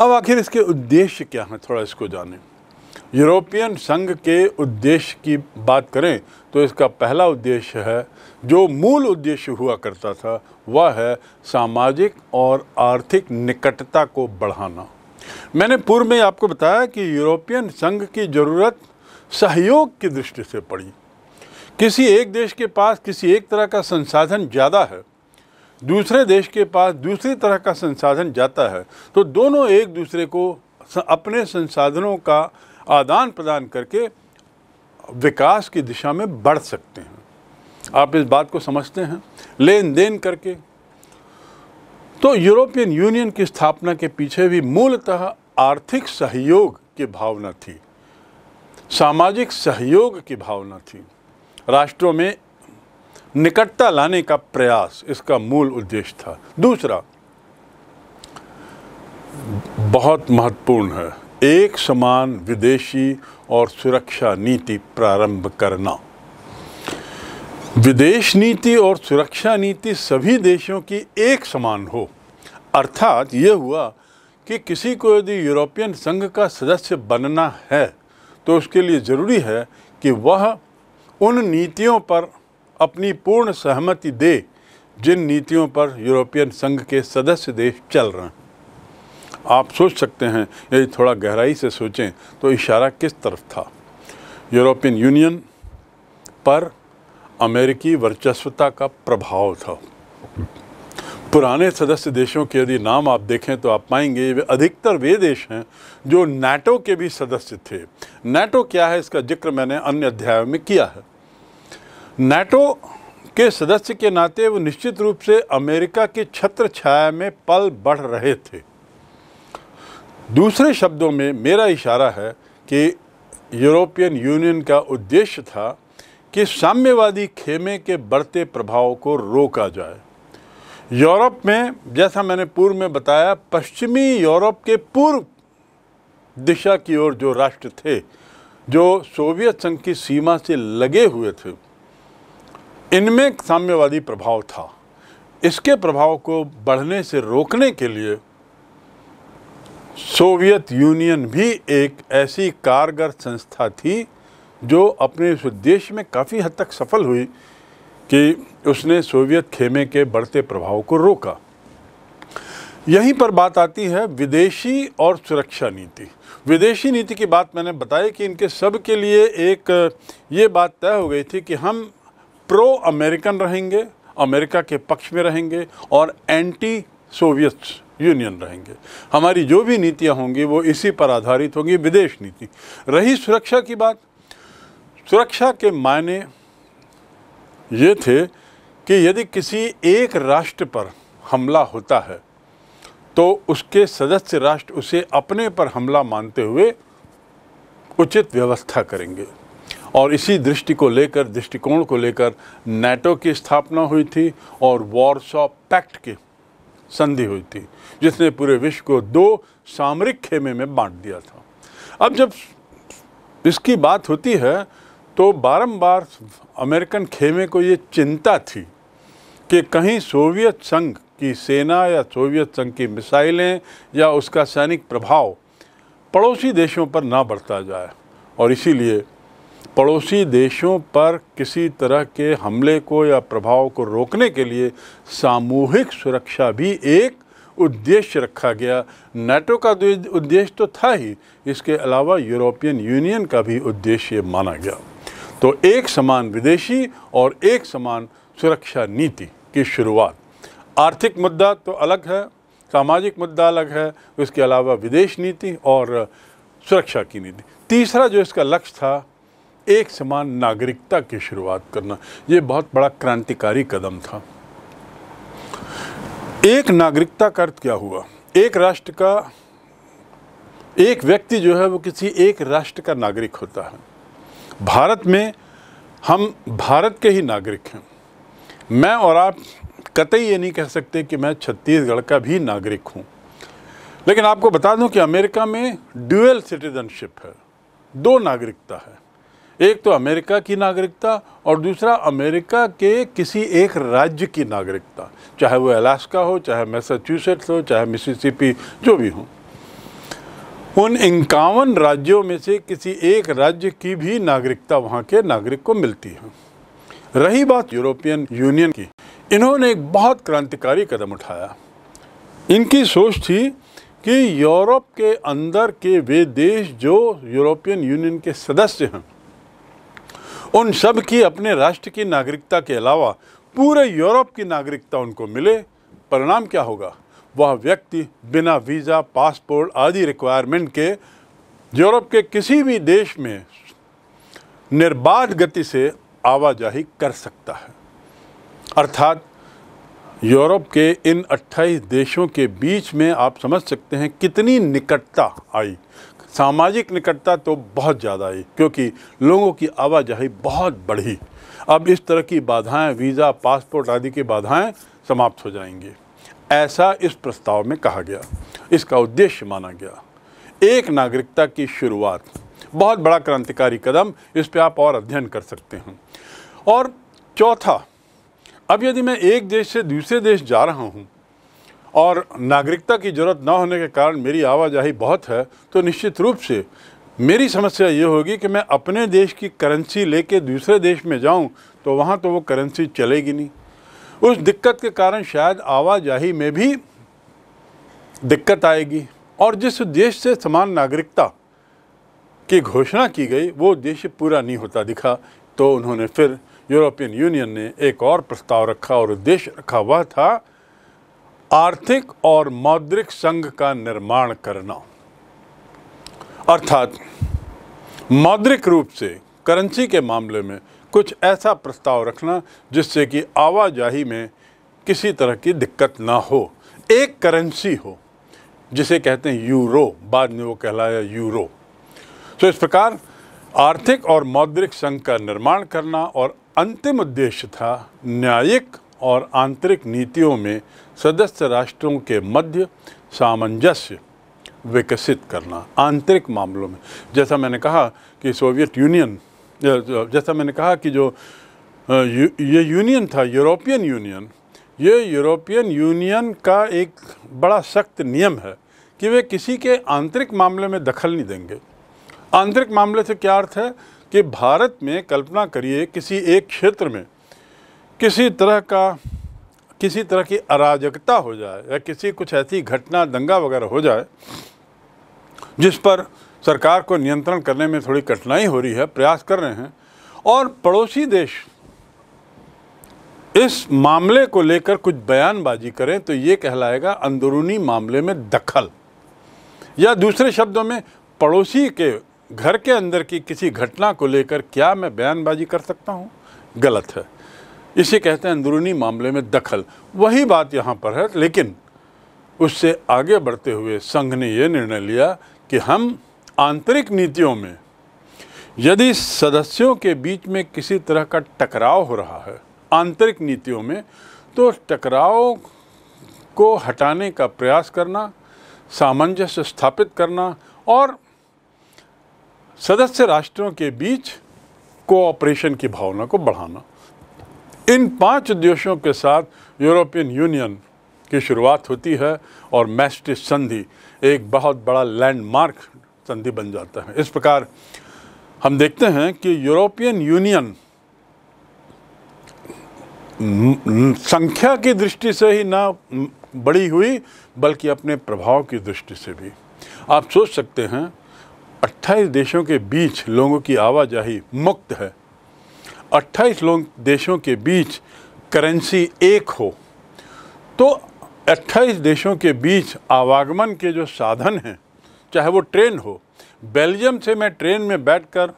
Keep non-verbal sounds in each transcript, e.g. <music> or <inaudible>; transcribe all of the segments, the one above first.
अब आखिर इसके उद्देश्य क्या हैं थोड़ा इसको जानें यूरोपियन संघ के उद्देश्य की बात करें तो इसका पहला उद्देश्य है जो मूल उद्देश्य हुआ करता था वह है सामाजिक और आर्थिक निकटता को बढ़ाना मैंने पूर्व में आपको बताया कि यूरोपियन संघ की ज़रूरत सहयोग की दृष्टि से पड़ी किसी एक देश के पास किसी एक तरह का संसाधन ज़्यादा है दूसरे देश के पास दूसरी तरह का संसाधन जाता है तो दोनों एक दूसरे को अपने संसाधनों का आदान प्रदान करके विकास की दिशा में बढ़ सकते हैं आप इस बात को समझते हैं लेन देन करके तो यूरोपियन यूनियन की स्थापना के पीछे भी मूलतः आर्थिक सहयोग की भावना थी सामाजिक सहयोग की भावना थी राष्ट्रों में निकटता लाने का प्रयास इसका मूल उद्देश्य था दूसरा बहुत महत्वपूर्ण है एक समान विदेशी और सुरक्षा नीति प्रारंभ करना विदेश नीति और सुरक्षा नीति सभी देशों की एक समान हो अर्थात ये हुआ कि किसी को यदि यूरोपियन संघ का सदस्य बनना है तो उसके लिए ज़रूरी है कि वह उन नीतियों पर अपनी पूर्ण सहमति दे जिन नीतियों पर यूरोपियन संघ के सदस्य देश चल रहे हैं आप सोच सकते हैं यदि थोड़ा गहराई से सोचें तो इशारा किस तरफ था यूरोपियन यूनियन पर अमेरिकी वर्चस्वता का प्रभाव था पुराने सदस्य देशों के यदि नाम आप देखें तो आप पाएंगे वे अधिकतर वे देश हैं जो नाटो के भी सदस्य थे नाटो क्या है इसका जिक्र मैंने अन्य अध्यायों में किया है नाटो के सदस्य के नाते वो निश्चित रूप से अमेरिका के छत्र छाया में पल बढ़ रहे थे दूसरे शब्दों में मेरा इशारा है कि यूरोपियन यूनियन का उद्देश्य था कि साम्यवादी खेमे के बढ़ते प्रभाव को रोका जाए यूरोप में जैसा मैंने पूर्व में बताया पश्चिमी यूरोप के पूर्व दिशा की ओर जो राष्ट्र थे जो सोवियत संघ की सीमा से लगे हुए थे इनमें साम्यवादी प्रभाव था इसके प्रभाव को बढ़ने से रोकने के लिए सोवियत यूनियन भी एक ऐसी कारगर संस्था थी जो अपने इस उद्देश्य में काफ़ी हद तक सफल हुई कि उसने सोवियत खेमे के बढ़ते प्रभाव को रोका यहीं पर बात आती है विदेशी और सुरक्षा नीति विदेशी नीति की बात मैंने बताई कि इनके सब के लिए एक ये बात तय हो गई थी कि हम प्रो अमेरिकन रहेंगे अमेरिका के पक्ष में रहेंगे और एंटी सोवियत यूनियन रहेंगे हमारी जो भी नीतियाँ होंगी वो इसी पर आधारित होंगी विदेश नीति रही सुरक्षा की बात सुरक्षा के मायने ये थे कि यदि किसी एक राष्ट्र पर हमला होता है तो उसके सदस्य राष्ट्र उसे अपने पर हमला मानते हुए उचित व्यवस्था करेंगे और इसी दृष्टि को लेकर दृष्टिकोण को लेकर नेटो की स्थापना हुई थी और वॉरसॉ पैक्ट की संधि हुई थी जिसने पूरे विश्व को दो सामरिक खेमे में बांट दिया था अब जब इसकी बात होती है तो बारंबार अमेरिकन खेमे को ये चिंता थी कि कहीं सोवियत संघ की सेना या सोवियत संघ की मिसाइलें या उसका सैनिक प्रभाव पड़ोसी देशों पर ना बढ़ता जाए और इसीलिए पड़ोसी देशों पर किसी तरह के हमले को या प्रभाव को रोकने के लिए सामूहिक सुरक्षा भी एक उद्देश्य रखा गया नाटो का उद्देश्य तो था ही इसके अलावा यूरोपियन यूनियन का भी उद्देश्य माना गया तो एक समान विदेशी और एक समान सुरक्षा नीति की शुरुआत आर्थिक मुद्दा तो अलग है सामाजिक मुद्दा अलग है उसके अलावा विदेश नीति और सुरक्षा की नीति तीसरा जो इसका लक्ष्य था एक समान नागरिकता की शुरुआत करना ये बहुत बड़ा क्रांतिकारी कदम था एक नागरिकता का अर्थ क्या हुआ एक राष्ट्र का एक व्यक्ति जो है वो किसी एक राष्ट्र का नागरिक होता है भारत में हम भारत के ही नागरिक हैं मैं और आप कतई ये नहीं कह सकते कि मैं छत्तीसगढ़ का भी नागरिक हूँ लेकिन आपको बता दूं कि अमेरिका में ड्यूअल सिटीजनशिप है दो नागरिकता है एक तो अमेरिका की नागरिकता और दूसरा अमेरिका के किसी एक राज्य की नागरिकता चाहे वो अलास्का हो चाहे मैसाच्यूसेट्स हो चाहे मिसिसिपी जो भी हो उन इक्यावन राज्यों में से किसी एक राज्य की भी नागरिकता वहाँ के नागरिक को मिलती है रही बात यूरोपियन यूनियन की इन्होंने एक बहुत क्रांतिकारी कदम उठाया इनकी सोच थी कि यूरोप के अंदर के वे देश जो यूरोपियन यूनियन के सदस्य हैं उन सब की अपने राष्ट्र की नागरिकता के अलावा पूरे यूरोप की नागरिकता उनको मिले परिणाम क्या होगा वह व्यक्ति बिना वीज़ा पासपोर्ट आदि रिक्वायरमेंट के यूरोप के किसी भी देश में निर्बाध गति से आवाजाही कर सकता है अर्थात यूरोप के इन 28 देशों के बीच में आप समझ सकते हैं कितनी निकटता आई सामाजिक निकटता तो बहुत ज़्यादा आई क्योंकि लोगों की आवाजाही बहुत बढ़ी अब इस तरह की बाधाएं वीज़ा पासपोर्ट आदि की बाधाएं समाप्त हो जाएंगी ऐसा इस प्रस्ताव में कहा गया इसका उद्देश्य माना गया एक नागरिकता की शुरुआत बहुत बड़ा क्रांतिकारी कदम इस पर आप और अध्ययन कर सकते हैं और चौथा अब यदि मैं एक देश से दूसरे देश जा रहा हूँ और नागरिकता की जरूरत ना होने के कारण मेरी आवाजाही बहुत है तो निश्चित रूप से मेरी समस्या ये होगी कि मैं अपने देश की करेंसी लेके दूसरे देश में जाऊं तो वहाँ तो वो करेंसी चलेगी नहीं उस दिक्कत के कारण शायद आवाजाही में भी दिक्कत आएगी और जिस देश से समान नागरिकता की घोषणा की गई वो उद्देश्य पूरा नहीं होता दिखा तो उन्होंने फिर यूरोपियन यूनियन ने एक और प्रस्ताव रखा और उद्देश्य रखा वह था आर्थिक और मौद्रिक संघ का निर्माण करना अर्थात मौद्रिक रूप से करेंसी के मामले में कुछ ऐसा प्रस्ताव रखना जिससे कि आवाजाही में किसी तरह की दिक्कत ना हो एक करेंसी हो जिसे कहते हैं यूरो बाद में वो कहलाया यूरो तो इस प्रकार आर्थिक और मौद्रिक संघ का निर्माण करना और अंतिम उद्देश्य था न्यायिक और आंतरिक नीतियों में सदस्य राष्ट्रों के मध्य सामंजस्य विकसित करना आंतरिक मामलों में जैसा मैंने कहा कि सोवियत यूनियन जैसा मैंने कहा कि जो ये यूनियन था यूरोपियन यूनियन ये यूरोपियन यूनियन का एक बड़ा सख्त नियम है कि वे किसी के आंतरिक मामले में दखल नहीं देंगे आंतरिक मामले से क्या अर्थ है कि भारत में कल्पना करिए किसी एक क्षेत्र में किसी तरह का किसी तरह की अराजकता हो जाए या किसी कुछ ऐसी घटना दंगा वगैरह हो जाए जिस पर सरकार को नियंत्रण करने में थोड़ी कठिनाई हो रही है प्रयास कर रहे हैं और पड़ोसी देश इस मामले को लेकर कुछ बयानबाजी करें तो ये कहलाएगा अंदरूनी मामले में दखल या दूसरे शब्दों में पड़ोसी के घर के अंदर की किसी घटना को लेकर क्या मैं बयानबाजी कर सकता हूँ गलत है इसे कहते हैं अंदरूनी मामले में दखल वही बात यहाँ पर है लेकिन उससे आगे बढ़ते हुए संघ ने यह निर्णय लिया कि हम आंतरिक नीतियों में यदि सदस्यों के बीच में किसी तरह का टकराव हो रहा है आंतरिक नीतियों में तो टकराव को हटाने का प्रयास करना सामंजस्य स्थापित करना और सदस्य राष्ट्रों के बीच कोऑपरेशन की भावना को बढ़ाना इन पांच देशों के साथ यूरोपियन यूनियन की शुरुआत होती है और मैस्ट्रिक संधि एक बहुत बड़ा लैंडमार्क संधि बन जाता है इस प्रकार हम देखते हैं कि यूरोपियन यूनियन संख्या की दृष्टि से ही ना बड़ी हुई बल्कि अपने प्रभाव की दृष्टि से भी आप सोच सकते हैं 28 देशों के बीच लोगों की आवाजाही मुक्त है 28 लोग देशों के बीच करेंसी एक हो तो 28 देशों के बीच आवागमन के जो साधन हैं चाहे वो ट्रेन हो बेल्जियम से मैं ट्रेन में बैठकर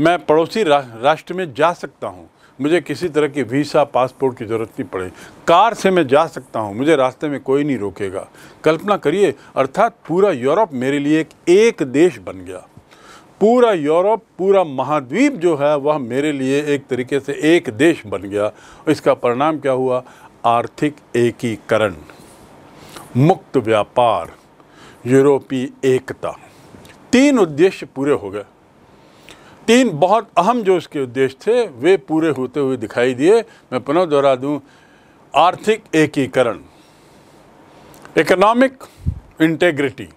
मैं पड़ोसी रा, राष्ट्र में जा सकता हूँ मुझे किसी तरह की वीसा पासपोर्ट की ज़रूरत नहीं पड़े कार से मैं जा सकता हूँ मुझे रास्ते में कोई नहीं रोकेगा कल्पना करिए अर्थात पूरा यूरोप मेरे लिए एक, एक देश बन गया पूरा यूरोप पूरा महाद्वीप जो है वह मेरे लिए एक तरीके से एक देश बन गया इसका परिणाम क्या हुआ आर्थिक एकीकरण मुक्त व्यापार यूरोपीय एकता तीन उद्देश्य पूरे हो गए तीन बहुत अहम जो इसके उद्देश्य थे वे पूरे होते हुए दिखाई दिए मैं पुनः दोहरा दूं आर्थिक एकीकरण इकोनॉमिक इंटेग्रिटी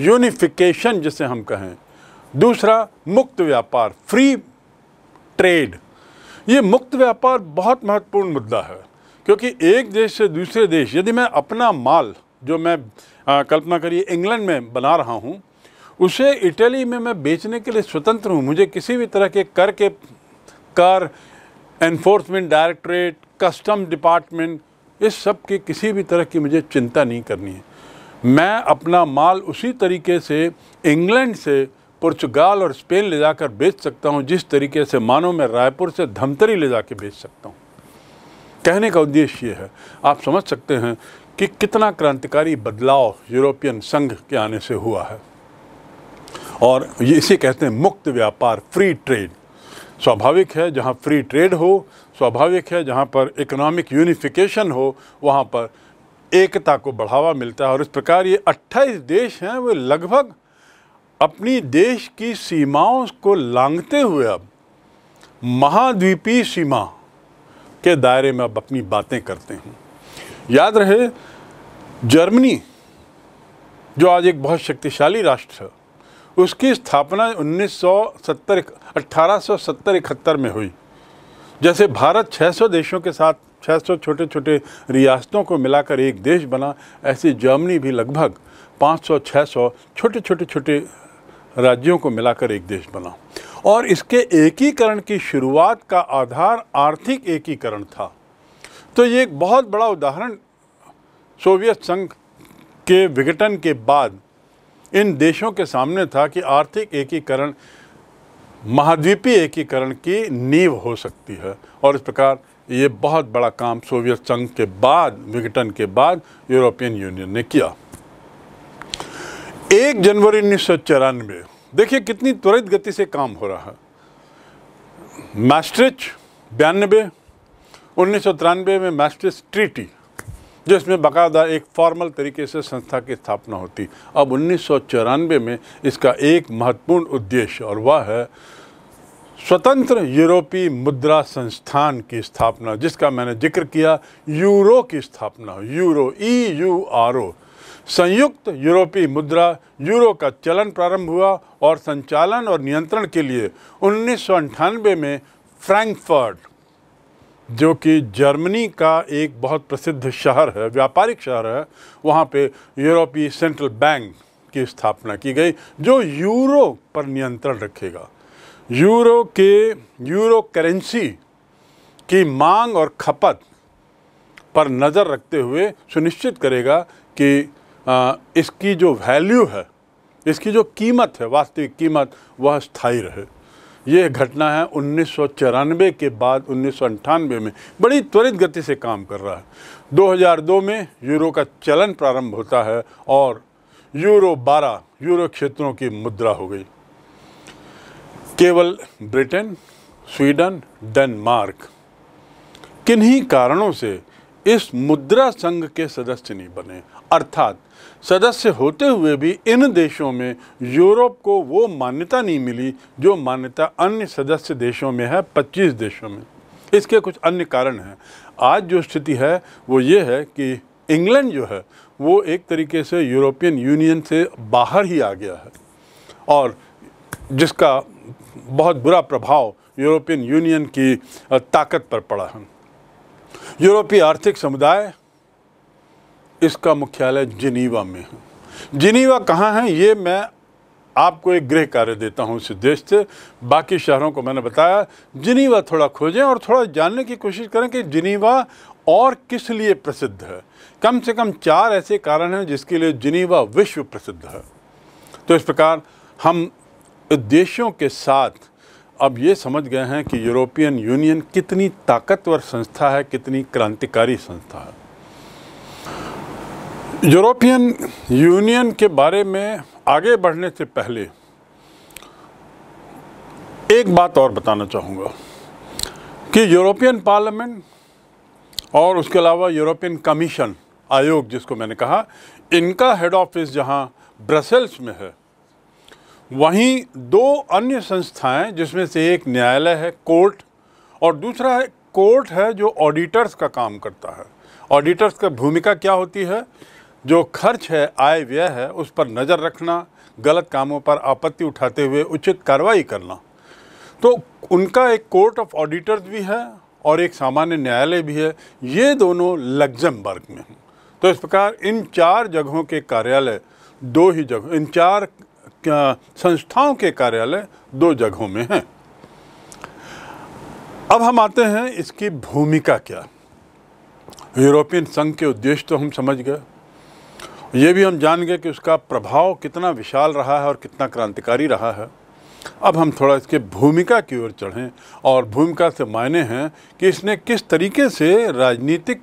यूनिफिकेशन जिसे हम कहें दूसरा मुक्त व्यापार फ्री ट्रेड ये मुक्त व्यापार बहुत महत्वपूर्ण मुद्दा है क्योंकि एक देश से दूसरे देश यदि मैं अपना माल जो मैं आ, कल्पना करिए इंग्लैंड में बना रहा हूँ उसे इटली में मैं बेचने के लिए स्वतंत्र हूँ मुझे किसी भी तरह के कर के कर एनफोर्समेंट डायरेक्टरेट कस्टम डिपार्टमेंट इस सब की किसी भी तरह की मुझे चिंता नहीं करनी है मैं अपना माल उसी तरीके से इंग्लैंड से पुर्तगाल और स्पेन ले जाकर बेच सकता हूँ जिस तरीके से मानो मैं रायपुर से धमतरी ले जाके बेच सकता हूँ कहने का उद्देश्य ये है आप समझ सकते हैं कि कितना क्रांतिकारी बदलाव यूरोपियन संघ के आने से हुआ है और ये इसे कहते हैं मुक्त व्यापार फ्री ट्रेड स्वाभाविक है जहाँ फ्री ट्रेड हो स्वाभाविक है जहाँ पर इकोनॉमिक यूनिफिकेशन हो वहाँ पर एकता को बढ़ावा मिलता है और इस प्रकार ये 28 देश हैं वे लगभग अपनी देश की सीमाओं को लांघते हुए अब महाद्वीपीय सीमा के दायरे में अब अपनी बातें करते हैं याद रहे जर्मनी जो आज एक बहुत शक्तिशाली राष्ट्र है उसकी स्थापना 1970 सौ इकहत्तर में हुई जैसे भारत 600 देशों के साथ 600 छोटे छोटे रियासतों को मिलाकर एक देश बना ऐसे जर्मनी भी लगभग 500-600 छोटे छोटे छोटे राज्यों को मिलाकर एक देश बना और इसके एकीकरण की शुरुआत का आधार आर्थिक एकीकरण था तो ये एक बहुत बड़ा उदाहरण सोवियत संघ के विघटन के बाद इन देशों के सामने था कि आर्थिक एकीकरण महाद्वीपीय एकीकरण की नींव हो सकती है और इस प्रकार ये बहुत बड़ा काम सोवियत संघ के बाद विघटन के बाद यूरोपियन यूनियन ने किया एक जनवरी उन्नीस देखिए कितनी त्वरित गति से काम हो रहा है मैस्ट्रिच बयानबे उन्नीस में मैस्ट्रिच ट्रीटी जिसमें बाकायदा एक फॉर्मल तरीके से संस्था की स्थापना होती अब उन्नीस में इसका एक महत्वपूर्ण उद्देश्य और वह है स्वतंत्र यूरोपीय मुद्रा संस्थान की स्थापना जिसका मैंने जिक्र किया यूरो की स्थापना euro E U R O संयुक्त यूरोपीय मुद्रा यूरो का चलन प्रारंभ हुआ और संचालन और नियंत्रण के लिए उन्नीस में फ्रैंकफर्ट जो कि जर्मनी का एक बहुत प्रसिद्ध शहर है व्यापारिक शहर है वहाँ पे यूरोपीय सेंट्रल बैंक की स्थापना की गई जो यूरो पर नियंत्रण रखेगा यूरो के यूरो करेंसी की मांग और खपत पर नज़र रखते हुए सुनिश्चित करेगा कि इसकी जो वैल्यू है इसकी जो कीमत है वास्तविक कीमत वह स्थायी रहे ये घटना है उन्नीस के बाद उन्नीस में बड़ी त्वरित गति से काम कर रहा है 2002 में यूरो का चलन प्रारंभ होता है और यूरो 12 यूरो क्षेत्रों की मुद्रा हो गई केवल ब्रिटेन स्वीडन डेनमार्क किन्हीं कारणों से इस मुद्रा संघ के सदस्य नहीं बने अर्थात सदस्य होते हुए भी इन देशों में यूरोप को वो मान्यता नहीं मिली जो मान्यता अन्य सदस्य देशों में है 25 देशों में इसके कुछ अन्य कारण हैं आज जो स्थिति है वो ये है कि इंग्लैंड जो है वो एक तरीके से यूरोपियन यूनियन से बाहर ही आ गया है और जिसका बहुत बुरा प्रभाव यूरोपियन यूनियन की ताकत पर पड़ा है यूरोपीय आर्थिक समुदाय इसका मुख्यालय जिनीवा में है जिनीवा कहाँ है ये मैं आपको एक गृह कार्य देता हूँ इस देश से बाकी शहरों को मैंने बताया जिनीवा थोड़ा खोजें और थोड़ा जानने की कोशिश करें कि जिनीवा और किस लिए प्रसिद्ध है कम से कम चार ऐसे कारण हैं जिसके लिए जिनीवा विश्व प्रसिद्ध है तो इस प्रकार हम देशों के साथ अब ये समझ गए हैं कि यूरोपियन यूनियन कितनी ताकतवर संस्था है कितनी क्रांतिकारी संस्था है यूरोपियन यूनियन के बारे में आगे बढ़ने से पहले एक बात और बताना चाहूँगा कि यूरोपियन पार्लियामेंट और उसके अलावा यूरोपियन कमीशन आयोग जिसको मैंने कहा इनका हेड ऑफिस जहाँ ब्रसेल्स में है वहीं दो अन्य संस्थाएं जिसमें से एक न्यायालय है कोर्ट और दूसरा है कोर्ट है जो ऑडिटर्स का काम करता है ऑडिटर्स का भूमिका क्या होती है जो खर्च है आय व्यय है उस पर नज़र रखना गलत कामों पर आपत्ति उठाते हुए उचित कार्रवाई करना तो उनका एक कोर्ट ऑफ ऑडिटर्स भी है और एक सामान्य न्यायालय भी है ये दोनों लग्जमबर्ग में हैं तो इस प्रकार इन चार जगहों के कार्यालय दो ही जगह इन चार संस्थाओं के कार्यालय दो जगहों में हैं अब हम आते हैं इसकी भूमिका क्या यूरोपियन संघ के उद्देश्य तो हम समझ गए ये भी हम जान गए कि उसका प्रभाव कितना विशाल रहा है और कितना क्रांतिकारी रहा है अब हम थोड़ा इसके भूमिका की ओर चढ़ें और भूमिका से मायने हैं कि इसने किस तरीके से राजनीतिक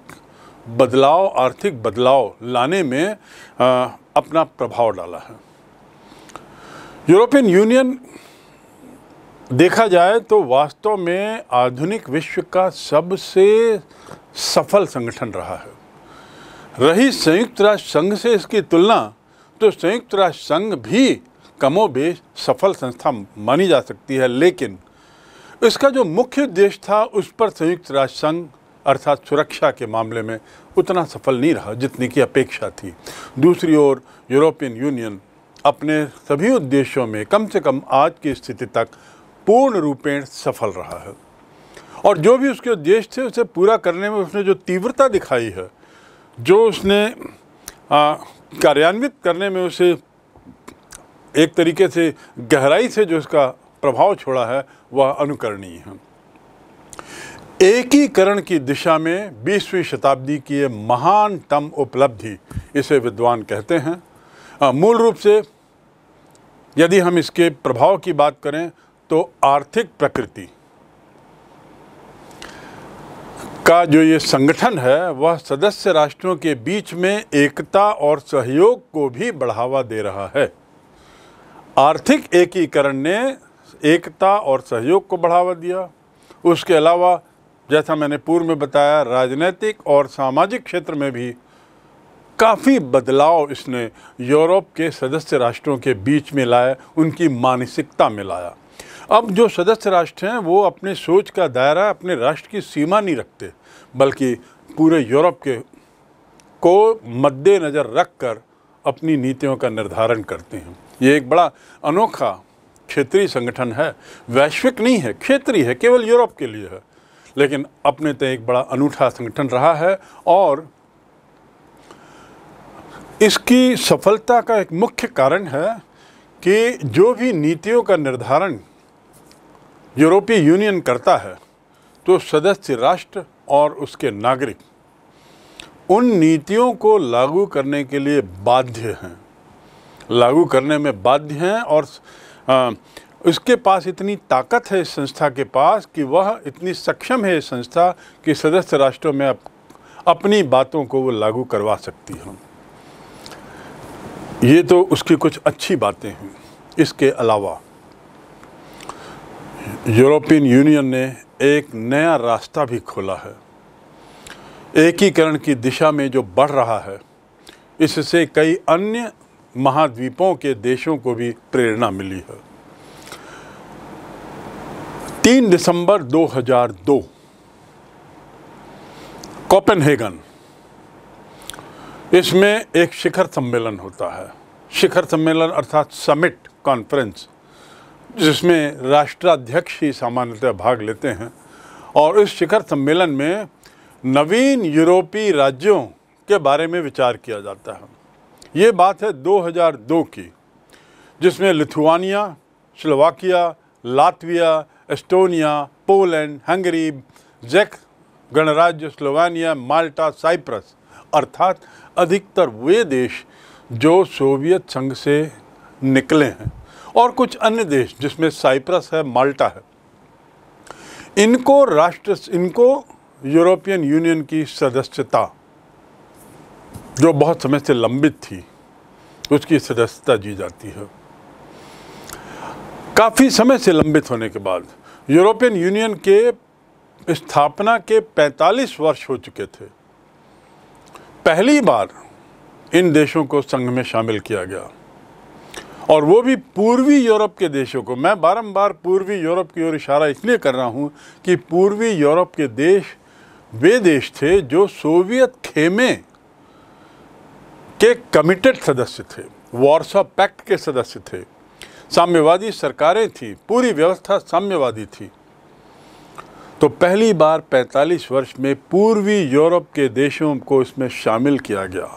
बदलाव आर्थिक बदलाव लाने में आ, अपना प्रभाव डाला है यूरोपियन यूनियन देखा जाए तो वास्तव में आधुनिक विश्व का सबसे सफल संगठन रहा है रही संयुक्त राष्ट्र संघ से इसकी तुलना तो संयुक्त राष्ट्र संघ भी कमोबेश सफल संस्था मानी जा सकती है लेकिन इसका जो मुख्य उद्देश्य था उस पर संयुक्त राष्ट्र संघ अर्थात सुरक्षा के मामले में उतना सफल नहीं रहा जितनी की अपेक्षा थी दूसरी ओर यूरोपियन यूनियन अपने सभी उद्देश्यों में कम से कम आज की स्थिति तक पूर्ण रूपेण सफल रहा है और जो भी उसके उद्देश्य थे उसे पूरा करने में उसने जो तीव्रता दिखाई है जो उसने कार्यान्वित करने में उसे एक तरीके से गहराई से जो उसका प्रभाव छोड़ा है वह अनुकरणीय है एकीकरण की दिशा में 20वीं शताब्दी की ये महान तम उपलब्धि इसे विद्वान कहते हैं मूल रूप से यदि हम इसके प्रभाव की बात करें तो आर्थिक प्रकृति का जो ये संगठन है वह सदस्य राष्ट्रों के बीच में एकता और सहयोग को भी बढ़ावा दे रहा है आर्थिक एकीकरण ने एकता और सहयोग को बढ़ावा दिया उसके अलावा जैसा मैंने पूर्व में बताया राजनीतिक और सामाजिक क्षेत्र में भी काफ़ी बदलाव इसने यूरोप के सदस्य राष्ट्रों के बीच में लाया उनकी मानसिकता में लाया अब जो सदस्य राष्ट्र हैं वो अपने सोच का दायरा अपने राष्ट्र की सीमा नहीं रखते बल्कि पूरे यूरोप के को मद्देनज़र रख कर अपनी नीतियों का निर्धारण करते हैं ये एक बड़ा अनोखा क्षेत्रीय संगठन है वैश्विक नहीं है क्षेत्रीय है केवल यूरोप के लिए है लेकिन अपने तय एक बड़ा अनूठा संगठन रहा है और इसकी सफलता का एक मुख्य कारण है कि जो भी नीतियों का निर्धारण यूरोपीय यूनियन करता है तो सदस्य राष्ट्र और उसके नागरिक उन नीतियों को लागू करने के लिए बाध्य हैं लागू करने में बाध्य हैं और उसके पास इतनी ताकत है इस संस्था के पास कि वह इतनी सक्षम है इस संस्था कि सदस्य राष्ट्रों में अप, अपनी बातों को वो लागू करवा सकती हैं ये तो उसकी कुछ अच्छी बातें हैं इसके अलावा यूरोपियन यूनियन ने एक नया रास्ता भी खोला है एकीकरण की दिशा में जो बढ़ रहा है इससे कई अन्य महाद्वीपों के देशों को भी प्रेरणा मिली है तीन दिसंबर 2002 कोपेनहेगन इसमें एक शिखर सम्मेलन होता है शिखर सम्मेलन अर्थात समिट कॉन्फ्रेंस जिसमें राष्ट्राध्यक्ष ही सामान्यतः भाग लेते हैं और इस शिखर सम्मेलन में नवीन यूरोपीय राज्यों के बारे में विचार किया जाता है ये बात है 2002 की जिसमें Lithuania Slovakia Latvia Estonia Poland Hungary जैक गणराज्य स्लोवानिया माल्टा साइप्रस अर्थात अधिकतर वे देश जो सोवियत संघ से निकले हैं और कुछ अन्य देश जिसमें साइप्रस है माल्टा है इनको राष्ट्र इनको यूरोपियन यूनियन की सदस्यता जो बहुत समय से लंबित थी उसकी सदस्यता जी जाती है काफ़ी समय से लंबित होने के बाद यूरोपियन यूनियन के स्थापना के 45 वर्ष हो चुके थे पहली बार इन देशों को संघ में शामिल किया गया और वो भी पूर्वी यूरोप के देशों को मैं बारंबार पूर्वी यूरोप की ओर इशारा इसलिए कर रहा हूँ कि पूर्वी यूरोप के देश वे देश थे जो सोवियत खेमे के कमिटेड सदस्य थे वार्सा पैक्ट के सदस्य थे साम्यवादी सरकारें थी पूरी व्यवस्था साम्यवादी थी तो पहली बार 45 वर्ष में पूर्वी यूरोप के देशों को इसमें शामिल किया गया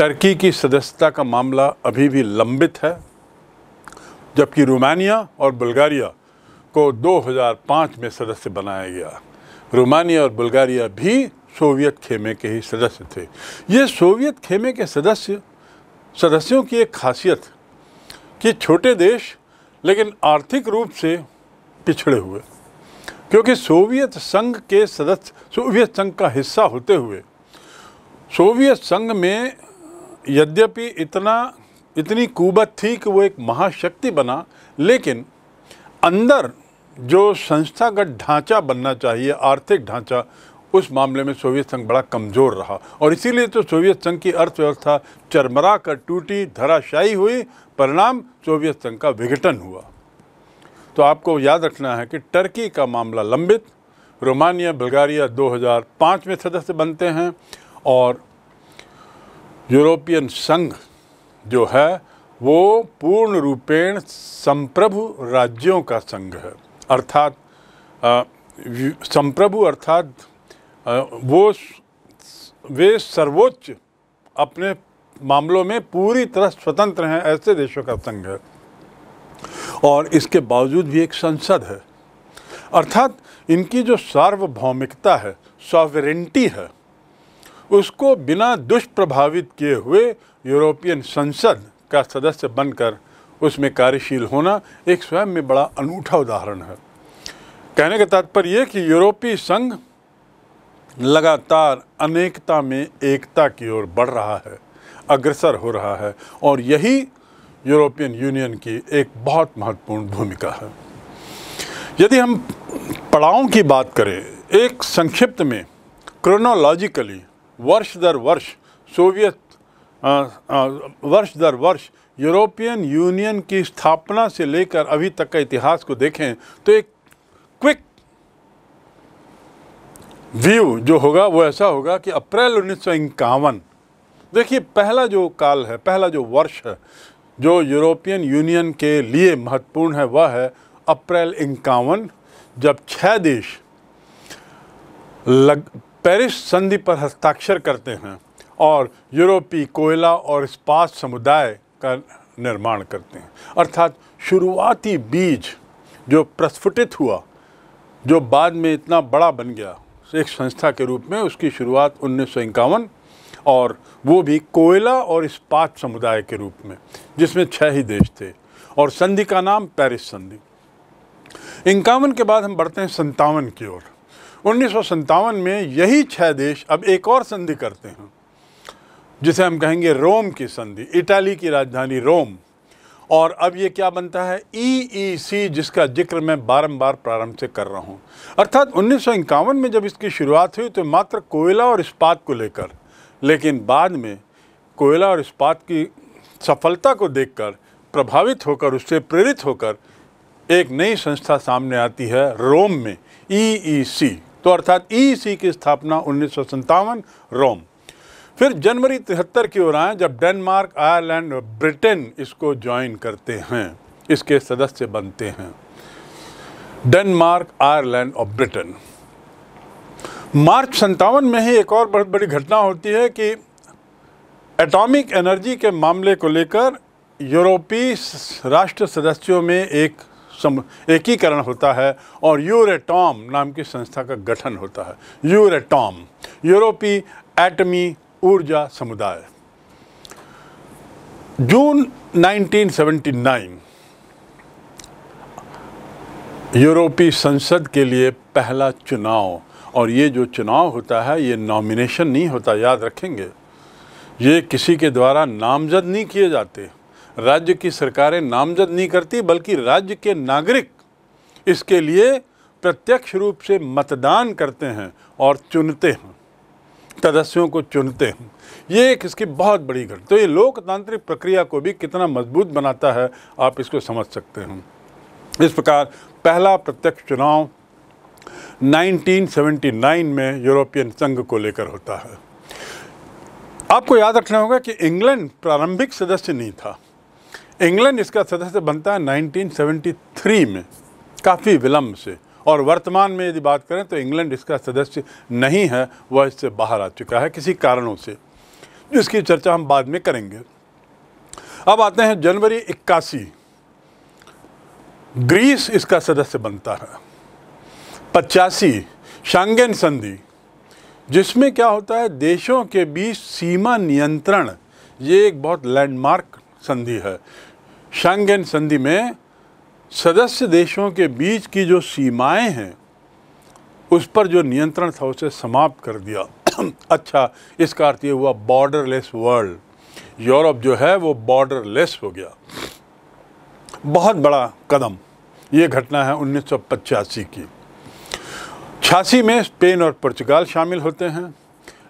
टर्की की सदस्यता का मामला अभी भी लंबित है जबकि रोमानिया और बुल्गारिया को 2005 में सदस्य बनाया गया रोमानिया और बुल्गारिया भी सोवियत खेमे के ही सदस्य थे ये सोवियत खेमे के सदस्य सदस्यों की एक खासियत कि छोटे देश लेकिन आर्थिक रूप से पिछड़े हुए क्योंकि सोवियत संघ के सदस्य सोवियत संघ का हिस्सा होते हुए सोवियत संघ में यद्यपि इतना इतनी कुबत थी कि वो एक महाशक्ति बना लेकिन अंदर जो संस्थागत ढांचा बनना चाहिए आर्थिक ढांचा उस मामले में सोवियत संघ बड़ा कमज़ोर रहा और इसीलिए तो सोवियत संघ की अर्थव्यवस्था चरमरा कर टूटी धराशायी हुई परिणाम सोवियत संघ का विघटन हुआ तो आपको याद रखना है कि टर्की का मामला लंबित रोमानिया बल्गारिया 2005 में सदस्य बनते हैं और यूरोपियन संघ जो है वो पूर्ण रूपेण संप्रभु राज्यों का संघ है अर्थात संप्रभु अर्थात वो वे सर्वोच्च अपने मामलों में पूरी तरह स्वतंत्र हैं ऐसे देशों का संघ है और इसके बावजूद भी एक संसद है अर्थात इनकी जो सार्वभौमिकता है सॉवरेंटी है उसको बिना दुष्प्रभावित किए हुए यूरोपियन संसद का सदस्य बनकर उसमें कार्यशील होना एक स्वयं में बड़ा अनूठा उदाहरण है कहने का तात्पर्य यह कि यूरोपीय संघ लगातार अनेकता में एकता की ओर बढ़ रहा है अग्रसर हो रहा है और यही यूरोपियन यूनियन की एक बहुत महत्वपूर्ण भूमिका है यदि हम पड़ावों की बात करें एक संक्षिप्त में क्रोनोलॉजिकली वर्ष दर वर्ष सोवियत आ, आ, वर्ष दर वर्ष यूरोपियन यूनियन की स्थापना से लेकर अभी तक का इतिहास को देखें तो एक क्विक व्यू जो होगा वो ऐसा होगा कि अप्रैल उन्नीस देखिए पहला जो काल है पहला जो वर्ष है जो यूरोपियन यूनियन के लिए महत्वपूर्ण है वह है अप्रैल इक्यावन जब छः देश लग पेरिस संधि पर हस्ताक्षर करते हैं और यूरोपीय कोयला और इस्पात समुदाय का निर्माण करते हैं अर्थात शुरुआती बीज जो प्रस्फुटित हुआ जो बाद में इतना बड़ा बन गया एक संस्था के रूप में उसकी शुरुआत उन्नीस और वो भी कोयला और इस्पात समुदाय के रूप में जिसमें छः ही देश थे और संधि का नाम पेरिस संधि इक्यावन के बाद हम बढ़ते हैं संतावन की ओर उन्नीस में यही छह देश अब एक और संधि करते हैं जिसे हम कहेंगे रोम की संधि इटाली की राजधानी रोम और अब ये क्या बनता है ईईसी e e जिसका जिक्र मैं बारंबार प्रारंभ से कर रहा हूँ अर्थात उन्नीस में जब इसकी शुरुआत हुई तो मात्र कोयला और इस्पात को लेकर लेकिन बाद में कोयला और इस्पात की सफलता को देखकर प्रभावित होकर उससे प्रेरित होकर एक नई संस्था सामने आती है रोम में ईईसी e तो अर्थात ई की स्थापना उन्नीस रोम फिर जनवरी तिहत्तर की ओर आए जब डेनमार्क आयरलैंड और ब्रिटेन इसको ज्वाइन करते हैं इसके सदस्य बनते हैं डेनमार्क आयरलैंड और ब्रिटेन मार्च संतावन में ही एक और बहुत बड़ी घटना होती है कि एटॉमिक एनर्जी के मामले को लेकर यूरोपीय राष्ट्र सदस्यों में एक सम एकीकरण होता है और यूरेटॉम नाम की संस्था का गठन होता है यूरेटॉम यूरोपी एटमी ऊर्जा समुदाय जून 1979 यूरोपीय संसद के लिए पहला चुनाव और ये जो चुनाव होता है ये नॉमिनेशन नहीं होता याद रखेंगे ये किसी के द्वारा नामजद नहीं किए जाते राज्य की सरकारें नामजद नहीं करती बल्कि राज्य के नागरिक इसके लिए प्रत्यक्ष रूप से मतदान करते हैं और चुनते हैं सदस्यों को चुनते हैं ये एक इसकी बहुत बड़ी घटना तो ये लोकतांत्रिक प्रक्रिया को भी कितना मजबूत बनाता है आप इसको समझ सकते हैं इस प्रकार पहला प्रत्यक्ष चुनाव 1979 में यूरोपियन संघ को लेकर होता है आपको याद रखना होगा कि इंग्लैंड प्रारंभिक सदस्य नहीं था इंग्लैंड इसका सदस्य बनता है 1973 में काफ़ी विलम्ब से और वर्तमान में यदि बात करें तो इंग्लैंड इसका सदस्य नहीं है वह इससे बाहर आ चुका है किसी कारणों से जिसकी चर्चा हम बाद में करेंगे अब आते हैं जनवरी इक्यासी ग्रीस इसका सदस्य बनता है पचासी शांगेन संधि जिसमें क्या होता है देशों के बीच सीमा नियंत्रण ये एक बहुत लैंडमार्क संधि है शंगेन संधि में सदस्य देशों के बीच की जो सीमाएं हैं उस पर जो नियंत्रण था उसे समाप्त कर दिया <clears throat> अच्छा इसका अर्थ ये हुआ बॉर्डरलेस वर्ल्ड यूरोप जो है वो बॉर्डरलेस हो गया बहुत बड़ा कदम ये घटना है उन्नीस की छियासी में स्पेन और पुर्तगाल शामिल होते हैं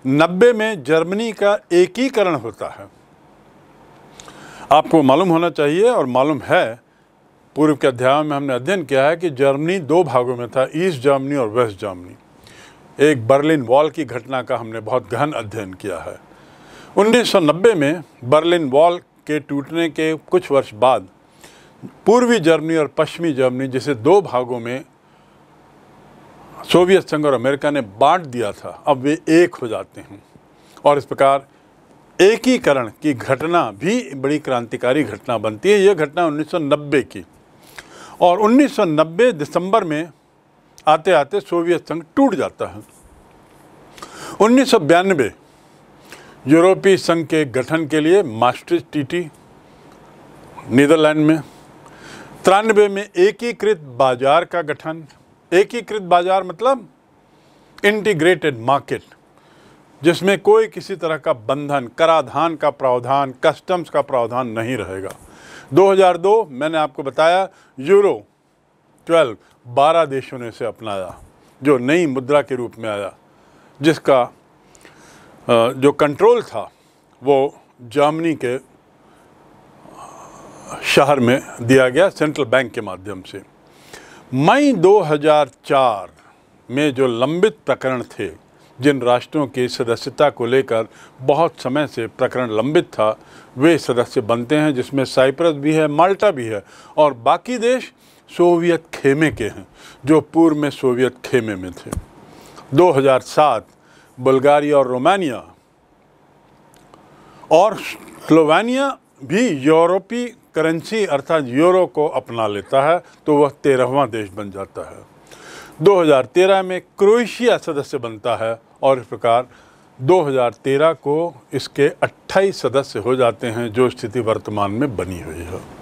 नब्बे में जर्मनी का एकीकरण होता है आपको मालूम होना चाहिए और मालूम है पूर्व के अध्याय में हमने अध्ययन किया है कि जर्मनी दो भागों में था ईस्ट जर्मनी और वेस्ट जर्मनी एक बर्लिन वॉल की घटना का हमने बहुत गहन अध्ययन किया है 1990 में बर्लिन वॉल के टूटने के कुछ वर्ष बाद पूर्वी जर्मनी और पश्चिमी जर्मनी जिसे दो भागों में सोवियत संघ और अमेरिका ने बांट दिया था अब वे एक हो जाते हैं और इस प्रकार एकीकरण की घटना भी बड़ी क्रांतिकारी घटना बनती है यह घटना 1990 की और 1990 दिसंबर में आते आते सोवियत संघ टूट जाता है उन्नीस यूरोपीय संघ के गठन के लिए मास्ट्रिस टीटी नीदरलैंड में तिरानबे में एकीकृत बाजार का गठन एकीकृत बाजार मतलब इंटीग्रेटेड मार्केट जिसमें कोई किसी तरह का बंधन कराधान का प्रावधान कस्टम्स का प्रावधान नहीं रहेगा 2002 मैंने आपको बताया यूरो 12 बारह देशों ने इसे अपनाया जो नई मुद्रा के रूप में आया जिसका जो कंट्रोल था वो जर्मनी के शहर में दिया गया सेंट्रल बैंक के माध्यम से मई 2004 में जो लंबित प्रकरण थे जिन राष्ट्रों की सदस्यता को लेकर बहुत समय से प्रकरण लंबित था वे सदस्य बनते हैं जिसमें साइप्रस भी है माल्टा भी है और बाकी देश सोवियत खेमे के हैं जो पूर्व में सोवियत खेमे में थे 2007 बुल्गारिया और रोमानिया और स्लोवानिया भी यूरोपी करेंसी अर्थात यूरो को अपना लेता है तो वह तेरहवा देश बन जाता है 2013 में क्रोएशिया सदस्य बनता है और इस प्रकार 2013 को इसके 28 सदस्य हो जाते हैं जो स्थिति वर्तमान में बनी हुई है